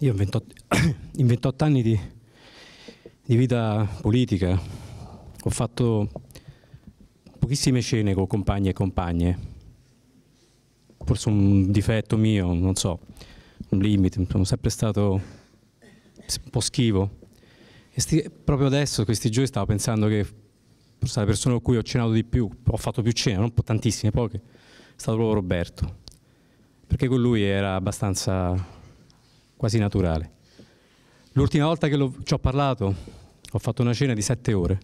Io in 28, in 28 anni di, di, vita politica ho fatto pochissime scene con compagni e compagne. Forse un difetto mio, non so, un limite, sono sempre stato un po' schivo. Sti, proprio adesso, questi giorni, stavo pensando che forse la persona con cui ho cenato di più, ho fatto più cene, non tantissime, poche, è stato proprio Roberto. Perché con lui era abbastanza quasi naturale. L'ultima volta che ci ho parlato ho fatto una cena di sette ore.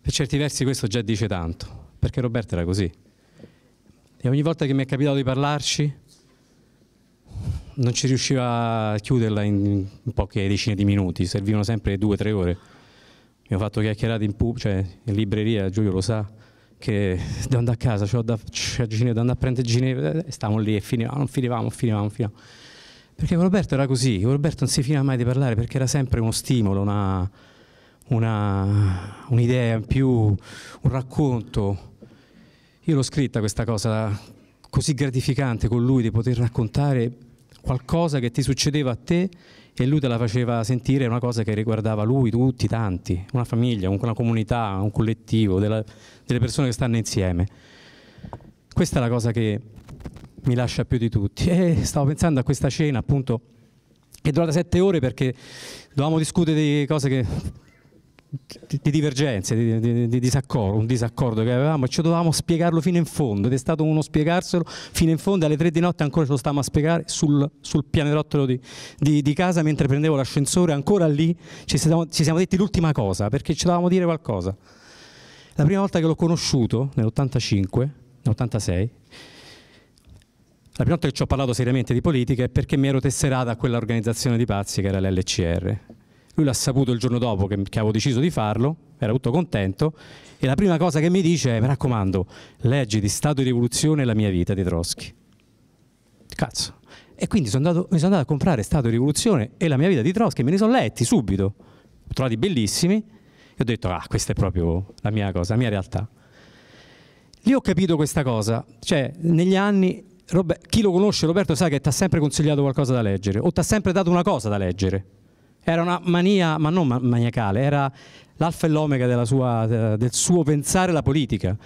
Per certi versi questo già dice tanto, perché Roberto era così. E ogni volta che mi è capitato di parlarci non ci riusciva a chiuderla in poche decine di minuti, servivano sempre due o tre ore. Mi ho fatto chiacchierate in, pub, cioè in libreria, Giulio lo sa, che devo andare a casa, cioè da, cioè, Ginevra, devo andare a prendere Ginevra, e eh, stavamo lì e finivamo, non finivamo, finivamo, finivamo. Perché con Roberto era così, con Roberto non si finiva mai di parlare perché era sempre uno stimolo, una, una, un'idea in più, un racconto. Io l'ho scritta questa cosa così gratificante con lui di poter raccontare qualcosa che ti succedeva a te e lui te la faceva sentire una cosa che riguardava lui, tutti, tanti, una famiglia, una comunità, un collettivo, della, delle persone che stanno insieme. Questa è la cosa che mi lascia più di tutti. E stavo pensando a questa cena, appunto, che è durata sette ore perché dovevamo discutere di cose che di, di divergenze, di, di, di, disaccordo, un disaccordo che avevamo e ci dovevamo spiegarlo fino in fondo ed è stato uno spiegarselo fino in fondo alle tre di notte ancora ce lo stavamo a spiegare sul, sul pianerottolo di, casa mentre prendevo l'ascensore ancora lì ci siamo, ci siamo detti l'ultima cosa perché ci dovevamo dire qualcosa la prima volta che l'ho conosciuto nell'85 nell'86 la prima volta che ci ho parlato seriamente di politica è perché mi ero tesserata a quella organizzazione di pazzi che era l'LCR lui l'ha saputo il giorno dopo che, che avevo deciso di farlo, era tutto contento, e la prima cosa che mi dice è, mi raccomando, leggi di Stato di Rivoluzione la mia vita di Trotsky. Cazzo. E quindi sono andato, mi sono andato a comprare Stato di Rivoluzione e la mia vita di Trotsky e me ne sono letti subito. Ho trovati bellissimi e ho detto, ah, questa è proprio la mia cosa, la mia realtà. Lì ho capito questa cosa, cioè negli anni Robert, chi lo conosce Roberto sa che ti ha sempre consigliato qualcosa da leggere o ti ha sempre dato una cosa da leggere. Era una mania, ma non maniacale, era l'alfa e l'omega sua, eh, del suo pensare alla politica.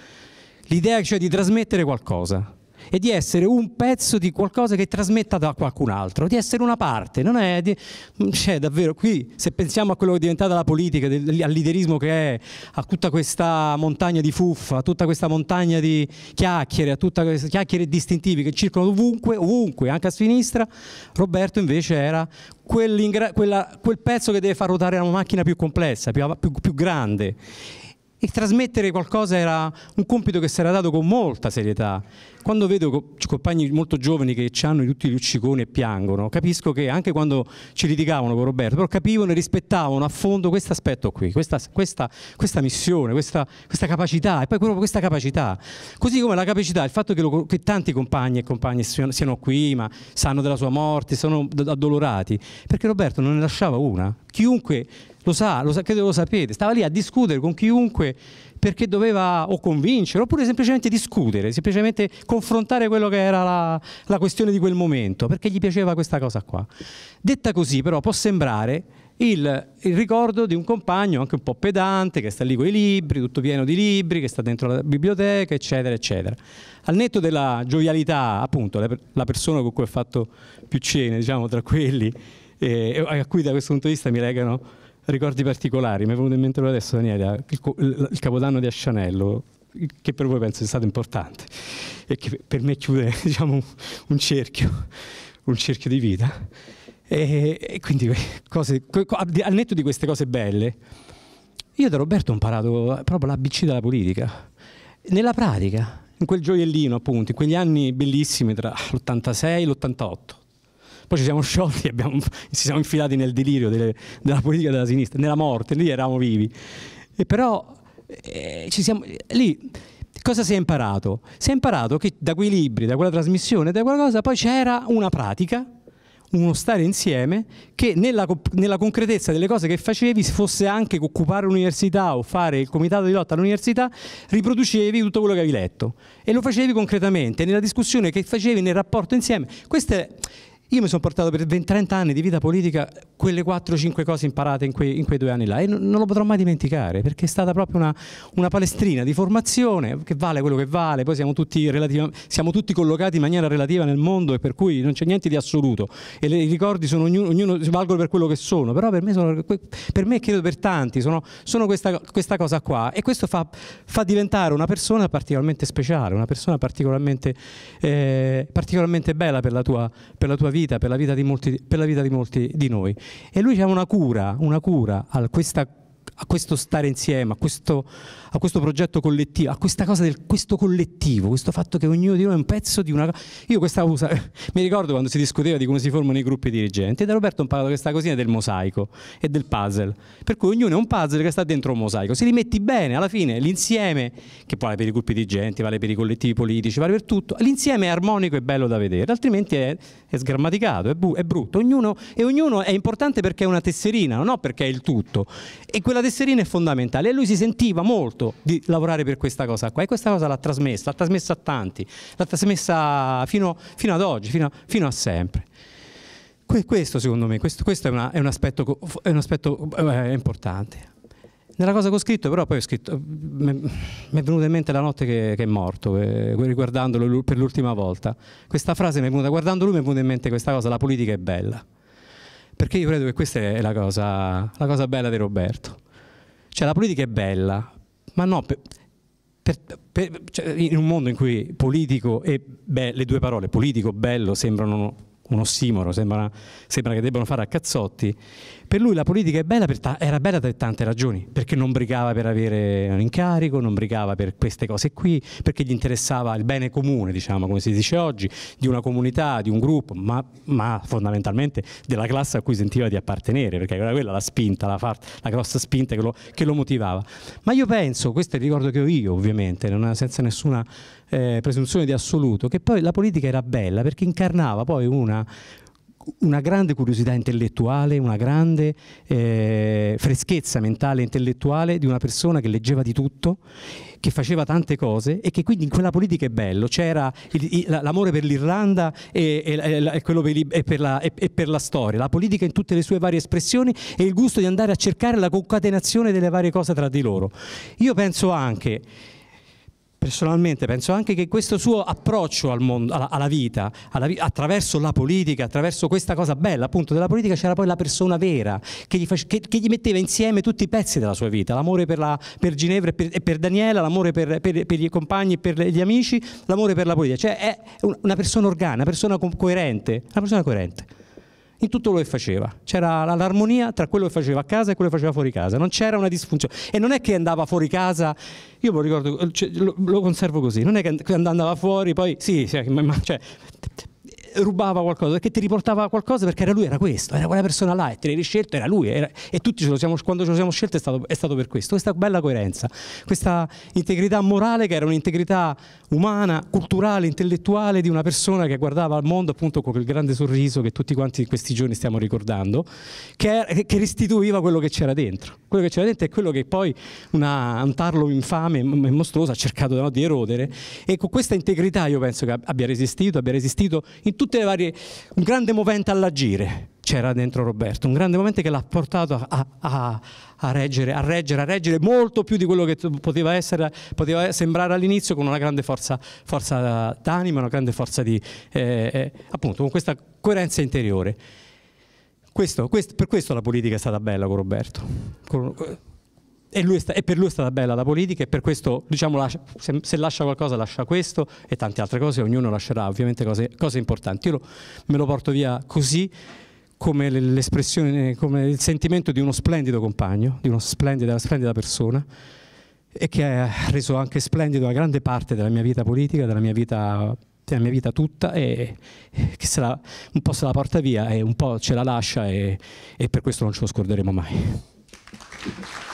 L'idea cioè di trasmettere qualcosa e di essere un pezzo di qualcosa che trasmetta da qualcun altro, di essere una parte. Non è, di, mm, cioè, davvero, qui se pensiamo a quello che è diventata la politica, del, al liderismo che è, a tutta questa montagna di fuffa, a tutta questa montagna di chiacchiere, a tutte queste chiacchiere distintivi che circolano ovunque, ovunque, anche a sinistra, Roberto invece era quella, quel pezzo che deve far ruotare una macchina più complessa, più, più, più grande e trasmettere qualcosa era un compito che si era dato con molta serietà. Quando vedo compagni molto giovani che hanno tutti gli ucciconi e piangono, capisco che anche quando ci litigavano con Roberto, però capivano e rispettavano a fondo questo aspetto qui, questa, questa, questa missione, questa, questa, capacità, e poi proprio questa capacità. Così come la capacità, il fatto che, lo, che tanti compagni e compagni siano qui, ma sanno della sua morte, sono addolorati, perché Roberto non ne lasciava una. Chiunque lo sa, lo sa, credo lo sapete, stava lì a discutere con chiunque perché doveva o convincere oppure semplicemente discutere, semplicemente confrontare quello che era la, la questione di quel momento, perché gli piaceva questa cosa qua. Detta così però può sembrare il, il, ricordo di un compagno anche un po' pedante che sta lì con i libri, tutto pieno di libri, che sta dentro la biblioteca, eccetera, eccetera. Al netto della gioialità, appunto, la, la persona con cui ho fatto più cene, diciamo, tra quelli eh, a cui da questo punto di vista mi legano ricordi particolari. Mi è venuto in mente adesso, Daniele, il, il, il Capodanno di Ascianello, che per voi penso sia stato importante e che per me chiude diciamo, un, cerchio, un cerchio di vita. E, e quindi cose, al netto di queste cose belle, io da Roberto ho imparato proprio l'ABC della politica. Nella pratica, in quel gioiellino appunto, in quegli anni bellissimi tra l'86 e l'88, poi ci siamo sciolti e ci siamo infilati nel delirio delle, della politica della sinistra, nella morte, lì eravamo vivi. E però eh, siamo, lì cosa si è imparato? Si è imparato che da quei libri, da quella trasmissione, da quella cosa, poi c'era una pratica, uno stare insieme, che nella, nella, concretezza delle cose che facevi, fosse anche occupare l'università o fare il comitato di lotta all'università, riproducevi tutto quello che avevi letto e lo facevi concretamente, nella discussione che facevi, nel rapporto insieme. Questo è io mi sono portato per 20-30 anni di vita politica quelle 4-5 cose imparate in quei, in quei, due anni là e non, lo potrò mai dimenticare perché è stata proprio una, una, palestrina di formazione che vale quello che vale, poi siamo tutti, siamo tutti collocati in maniera relativa nel mondo e per cui non c'è niente di assoluto e i ricordi sono ognuno, ognuno, valgono per quello che sono, però per me, sono, per me credo per tanti sono, sono questa, questa, cosa qua e questo fa, fa, diventare una persona particolarmente speciale, una persona particolarmente, eh, particolarmente bella per la tua, per la tua vita vita, per la vita di molti, per la vita di, molti di noi. E lui c'è una cura, una cura a questa a questo stare insieme, a questo, a questo progetto collettivo, a questa cosa del questo collettivo, questo fatto che ognuno di noi è un pezzo di una... cosa. Io questa usa... mi ricordo quando si discuteva di come si formano i gruppi dirigenti, e da Roberto ho imparato questa cosina del mosaico e del puzzle, per cui ognuno è un puzzle che sta dentro un mosaico, se li metti bene, alla fine l'insieme, che vale per i gruppi dirigenti, vale per i collettivi politici, vale per tutto, l'insieme è armonico e bello da vedere, altrimenti è, è sgrammaticato, è, bu- è brutto, ognuno, e ognuno è importante perché è una tesserina, non perché è il tutto, e quella tesserina tesserina è fondamentale e lui si sentiva molto di lavorare per questa cosa qua e questa cosa l'ha trasmessa, l'ha trasmessa a tanti, l'ha trasmessa fino, fino, ad oggi, fino, fino a sempre. questo secondo me, questo, questo è, una, è, un aspetto, è un aspetto eh, importante. Nella cosa che ho scritto, però, poi ho scritto. Mi è venuta in mente la notte che, che è morto, eh, riguardandolo per l'ultima volta. Questa frase mi è venuta, guardando lui, mi è venuta in mente questa cosa: la politica è bella. Perché io credo che questa è la cosa, la cosa bella di Roberto. Cioè la politica è bella, ma no, per, per, per, cioè, in un mondo in cui politico e beh, le due parole politico e bello sembrano un ossimoro, sembra, sembra, che debbano fare a cazzotti. Per lui la politica bella per ta- era bella per tante ragioni, perché non brigava per avere un incarico, non brigava per queste cose qui, perché gli interessava il bene comune, diciamo, come si dice oggi, di una comunità, di un gruppo, ma, ma fondamentalmente della classe a cui sentiva di appartenere, perché era quella la spinta, la, far- la grossa spinta che lo, che lo, motivava. Ma io penso, questo è il ricordo che ho io ovviamente, non, senza nessuna eh, presunzione di assoluto, che poi la politica era bella perché incarnava poi una una, una grande curiosità intellettuale, una grande eh, freschezza mentale e intellettuale di una persona che leggeva di tutto, che faceva tante cose e che quindi in quella politica è bello. C'era l'amore per l'Irlanda e, e, e, e, per la, storia, la politica in tutte le sue varie espressioni e il gusto di andare a cercare la concatenazione delle varie cose tra di loro. Io penso anche personalmente penso anche che questo suo approccio al mondo, alla, alla vita, alla attraverso la politica, attraverso questa cosa bella appunto della politica, c'era poi la persona vera che gli, che, che gli, metteva insieme tutti i pezzi della sua vita, l'amore per, la, per, Ginevra e per, per Daniela, l'amore per, per, per, i compagni, e per gli amici, l'amore per la politica, cioè è una persona organica, una persona coerente, una persona coerente in tutto quello che faceva. C'era l'armonia tra quello che faceva a casa e quello che faceva fuori casa, non c'era una disfunzione. E non è che andava fuori casa, io me lo ricordo, cioè, lo, conservo così, non è che andava fuori, poi sì, cioè, rubava qualcosa, perché ti riportava qualcosa perché era lui, era questo, era quella persona là e te l'hai scelto, era lui. Era... e tutti ce siamo, quando ce lo siamo scelto è stato, è stato, per questo. Questa bella coerenza, questa integrità morale che era un'integrità umana, culturale, intellettuale di una persona che guardava al mondo appunto con quel grande sorriso che tutti quanti in questi giorni stiamo ricordando, che, era, che restituiva quello che c'era dentro. Quello che c'era dentro è quello che poi una, un tarlo infame e mostruoso ha cercato no, di erodere e con questa integrità io penso che abbia resistito, abbia resistito in tutti tutte le varie, un grande movente all'agire c'era dentro Roberto, un grande movente che l'ha portato a, a, a, reggere, a reggere, a reggere molto più di quello che poteva, essere, poteva sembrare all'inizio con una grande forza, forza d'anima, una grande forza di, eh, eh appunto, con questa coerenza interiore. Questo, questo, per questo la politica è stata bella con Roberto. Con, e, sta, e, per lui è stata bella la politica e per questo, diciamo, lascia, se, se, lascia qualcosa lascia questo e tante altre cose, ognuno lascerà ovviamente cose, cose importanti. Io lo, me lo porto via così come l'espressione, come il sentimento di uno splendido compagno, di uno splendida, una splendida persona e che ha reso anche splendido una grande parte della mia vita politica, della mia vita, della mia vita tutta e, e che la, un po' se la porta via e un po' ce la lascia e, e per questo non ce lo scorderemo mai.